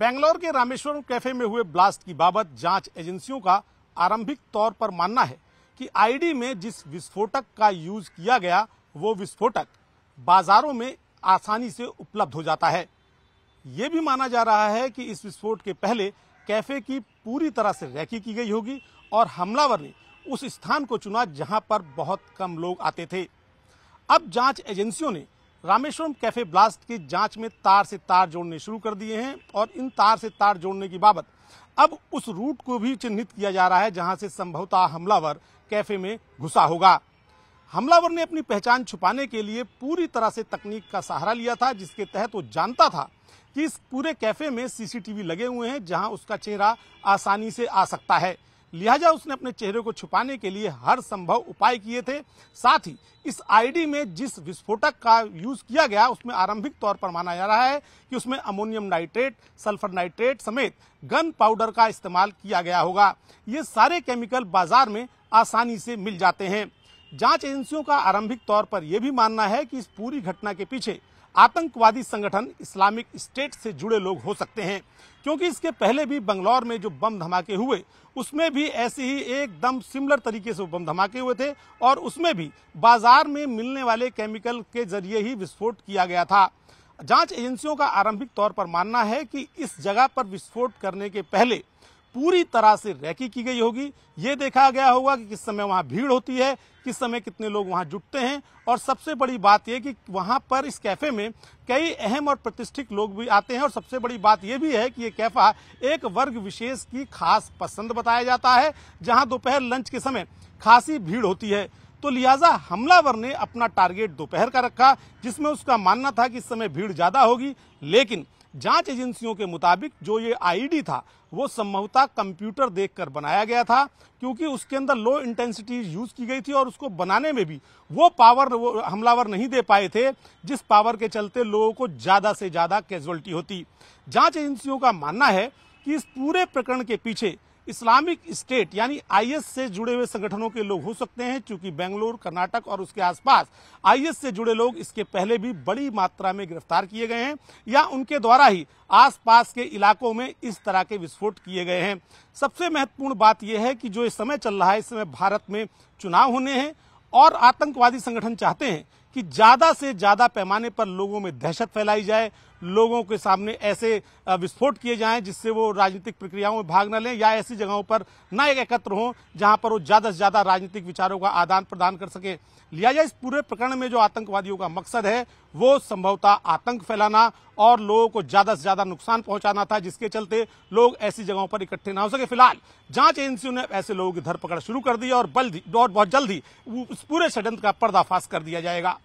बेंगलोर के रामेश्वरम कैफे में हुए ब्लास्ट की बाबत जांच एजेंसियों का आरंभिक तौर पर मानना है कि आईडी में जिस विस्फोटक का यूज किया गया वो विस्फोटक बाजारों में आसानी से उपलब्ध हो जाता है ये भी माना जा रहा है कि इस विस्फोट के पहले कैफे की पूरी तरह से रैकी की गई होगी और हमलावर ने उस स्थान को चुना जहां पर बहुत कम लोग आते थे अब जांच एजेंसियों ने रामेश्वरम कैफे ब्लास्ट की जांच में तार से तार जोड़ने शुरू कर दिए हैं और इन तार से तार जोड़ने की बाबत अब उस रूट को भी चिन्हित किया जा रहा है जहां से संभवतः हमलावर कैफे में घुसा होगा हमलावर ने अपनी पहचान छुपाने के लिए पूरी तरह से तकनीक का सहारा लिया था जिसके तहत वो जानता था कि इस पूरे कैफे में सीसीटीवी लगे हुए हैं जहां उसका चेहरा आसानी से आ सकता है लिहाजा उसने अपने चेहरे को छुपाने के लिए हर संभव उपाय किए थे साथ ही इस आईडी में जिस विस्फोटक का यूज किया गया उसमें आरंभिक तौर पर माना जा रहा है कि उसमें अमोनियम नाइट्रेट सल्फर नाइट्रेट समेत गन पाउडर का इस्तेमाल किया गया होगा ये सारे केमिकल बाजार में आसानी से मिल जाते हैं जांच एजेंसियों का आरंभिक तौर पर यह भी मानना है कि इस पूरी घटना के पीछे आतंकवादी संगठन इस्लामिक स्टेट से जुड़े लोग हो सकते हैं क्योंकि इसके पहले भी बंगलौर में जो बम धमाके हुए उसमें भी ऐसे ही एकदम सिमिलर तरीके से बम धमाके हुए थे और उसमें भी बाजार में मिलने वाले केमिकल के जरिए ही विस्फोट किया गया था जांच एजेंसियों का आरंभिक तौर पर मानना है कि इस जगह पर विस्फोट करने के पहले पूरी तरह से रैकी की गई होगी ये देखा गया होगा कि किस समय वहाँ भीड़ होती है किस समय कितने लोग वहाँ जुटते हैं और सबसे बड़ी बात यह कि वहाँ पर इस कैफे में कई अहम और प्रतिष्ठित लोग भी आते हैं और सबसे बड़ी बात यह भी है कि ये कैफा एक वर्ग विशेष की खास पसंद बताया जाता है जहाँ दोपहर लंच के समय खासी भीड़ होती है तो लिहाजा हमलावर ने अपना टारगेट दोपहर का रखा जिसमें उसका मानना था कि इस समय भीड़ ज्यादा होगी लेकिन जांच एजेंसियों के मुताबिक जो ये आईडी था वो संभवतः कंप्यूटर देखकर बनाया गया था क्योंकि उसके अंदर लो इंटेंसिटी यूज की गई थी और उसको बनाने में भी वो पावर वो हमलावर नहीं दे पाए थे जिस पावर के चलते लोगों को ज्यादा से ज्यादा कैजुअलिटी होती जांच एजेंसियों का मानना है कि इस पूरे प्रकरण के पीछे इस्लामिक स्टेट यानी आईएस से जुड़े हुए संगठनों के लोग हो सकते हैं क्योंकि बेंगलोर कर्नाटक और उसके आसपास आईएस से जुड़े लोग इसके पहले भी बड़ी मात्रा में गिरफ्तार किए गए हैं या उनके द्वारा ही आसपास के इलाकों में इस तरह के विस्फोट किए गए हैं सबसे महत्वपूर्ण बात यह है कि जो इस समय चल रहा है इस समय भारत में चुनाव होने हैं और आतंकवादी संगठन चाहते हैं कि ज़्यादा से ज़्यादा पैमाने पर लोगों में दहशत फैलाई जाए लोगों के सामने ऐसे विस्फोट किए जाएं जिससे वो राजनीतिक प्रक्रियाओं में भाग न लें या ऐसी जगहों पर न एकत्र हों जहां पर वो ज़्यादा से ज़्यादा राजनीतिक विचारों का आदान प्रदान कर सके लिया जाए इस पूरे प्रकरण में जो आतंकवादियों का मकसद है वो संभवतः आतंक फैलाना और लोगों को ज़्यादा से ज़्यादा नुकसान पहुंचाना था जिसके चलते लोग ऐसी जगहों पर इकट्ठे ना हो सके फिलहाल जांच एजेंसियों ने ऐसे लोगों की धरपकड़ शुरू कर दी और बल्द और बहुत जल्द ही पूरे षडयंत्र का पर्दाफाश कर दिया जाएगा